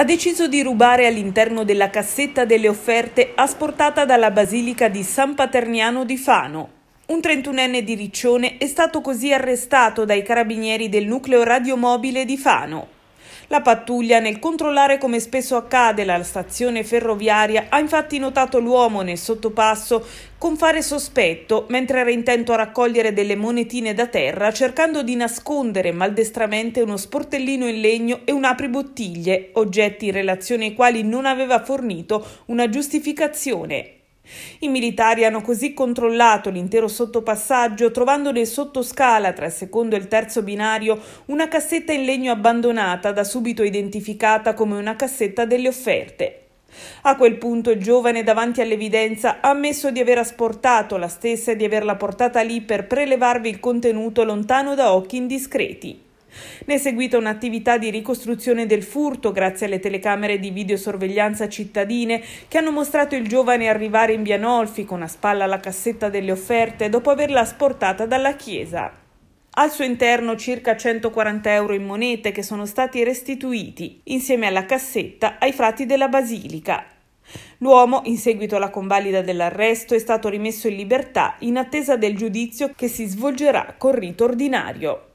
ha deciso di rubare all'interno della cassetta delle offerte asportata dalla Basilica di San Paterniano di Fano. Un 31enne di Riccione è stato così arrestato dai carabinieri del nucleo radiomobile di Fano. La pattuglia, nel controllare come spesso accade la stazione ferroviaria, ha infatti notato l'uomo nel sottopasso con fare sospetto mentre era intento a raccogliere delle monetine da terra cercando di nascondere maldestramente uno sportellino in legno e un apribottiglie, oggetti in relazione ai quali non aveva fornito una giustificazione i militari hanno così controllato l'intero sottopassaggio, trovando nel sottoscala tra il secondo e il terzo binario una cassetta in legno abbandonata, da subito identificata come una cassetta delle offerte. A quel punto il giovane davanti all'evidenza ha ammesso di aver asportato la stessa e di averla portata lì per prelevarvi il contenuto lontano da occhi indiscreti. Ne è seguita un'attività di ricostruzione del furto grazie alle telecamere di videosorveglianza cittadine che hanno mostrato il giovane arrivare in Bianolfi con a spalla la cassetta delle offerte dopo averla asportata dalla chiesa. Al suo interno circa 140 euro in monete che sono stati restituiti insieme alla cassetta ai frati della Basilica. L'uomo, in seguito alla convalida dell'arresto, è stato rimesso in libertà in attesa del giudizio che si svolgerà con rito ordinario.